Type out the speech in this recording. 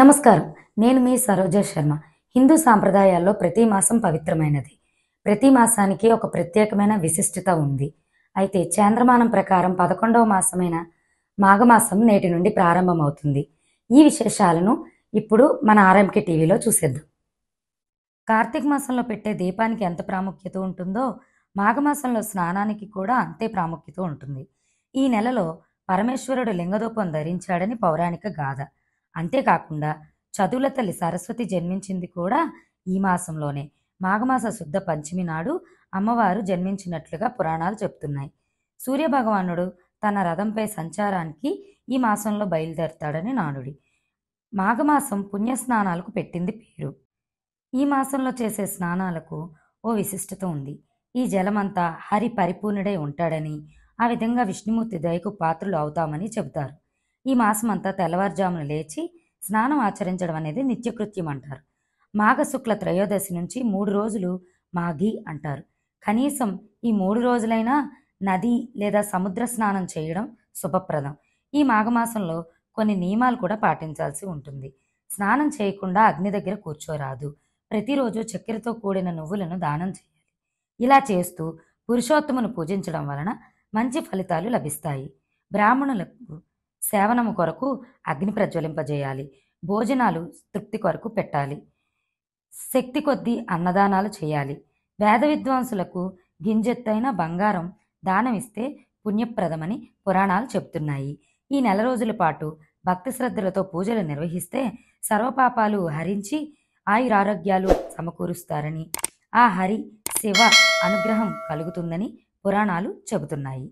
నమస్కారం నేను మీ సరోజ శర్మ హిందూ సాంప్రదాయాల్లో ప్రతి మాసం పవిత్రమైనది ప్రతి మాసానికి ఒక ప్రత్యేకమైన విశిష్టత ఉంది అయితే చాంద్రమానం ప్రకారం పదకొండవ మాసమైన మాఘమాసం నేటి నుండి ప్రారంభమవుతుంది ఈ విశేషాలను ఇప్పుడు మన ఆర్ఎంకే టీవీలో చూసేద్దాం కార్తీక మాసంలో పెట్టే దీపానికి ఎంత ప్రాముఖ్యత ఉంటుందో మాఘమాసంలో స్నానానికి కూడా అంతే ప్రాముఖ్యత ఉంటుంది ఈ నెలలో పరమేశ్వరుడు లింగదూపం ధరించాడని పౌరాణిక గాథ అంతేకాకుండా చదువుల తల్లి సరస్వతి జన్మించింది కూడా ఈ మాసంలోనే మాఘమాస శుద్ధ పంచమి నాడు అమ్మవారు జన్మించినట్లుగా పురాణాలు చెప్తున్నాయి సూర్యభగవానుడు తన రథంపై సంచారానికి ఈ మాసంలో బయలుదేరుతాడని నానుడి మాఘమాసం పుణ్యస్నానాలకు పెట్టింది పేరు ఈ మాసంలో చేసే స్నానాలకు ఓ విశిష్టత ఉంది ఈ జలమంతా హరి పరిపూర్ణుడై ఉంటాడని ఆ విధంగా విష్ణుమూర్తి దయకు పాత్రులు అవుతామని చెబుతారు ఈ మాసం అంతా తెల్లవారుజామున లేచి స్నానం ఆచరించడం అనేది నిత్యకృత్యం అంటారు మాఘశుక్ల త్రయోదశి నుంచి మూడు రోజులు మాఘి అంటారు కనీసం ఈ మూడు రోజులైనా నది లేదా సముద్ర స్నానం చేయడం శుభప్రదం ఈ మాఘమాసంలో కొన్ని నియమాలు కూడా పాటించాల్సి ఉంటుంది స్నానం చేయకుండా అగ్ని దగ్గర కూర్చోరాదు ప్రతిరోజు చక్కెరతో కూడిన నువ్వులను దానం చేయాలి ఇలా చేస్తూ పురుషోత్తమును పూజించడం వలన మంచి ఫలితాలు లభిస్తాయి బ్రాహ్మణులకు సేవనము కొరకు అగ్ని ప్రజ్వలింపజేయాలి భోజనాలు తృప్తి కొరకు పెట్టాలి శక్తి కొద్దీ అన్నదానాలు చేయాలి వేద విద్వాంసులకు గింజెత్తైన బంగారం దానమిస్తే పుణ్యప్రదమని పురాణాలు చెబుతున్నాయి ఈ నెల రోజుల పాటు భక్తి శ్రద్ధలతో పూజలు నిర్వహిస్తే సర్వపాపాలు హరించి ఆయురారోగ్యాలు సమకూరుస్తారని ఆ హరి శివ అనుగ్రహం కలుగుతుందని పురాణాలు చెబుతున్నాయి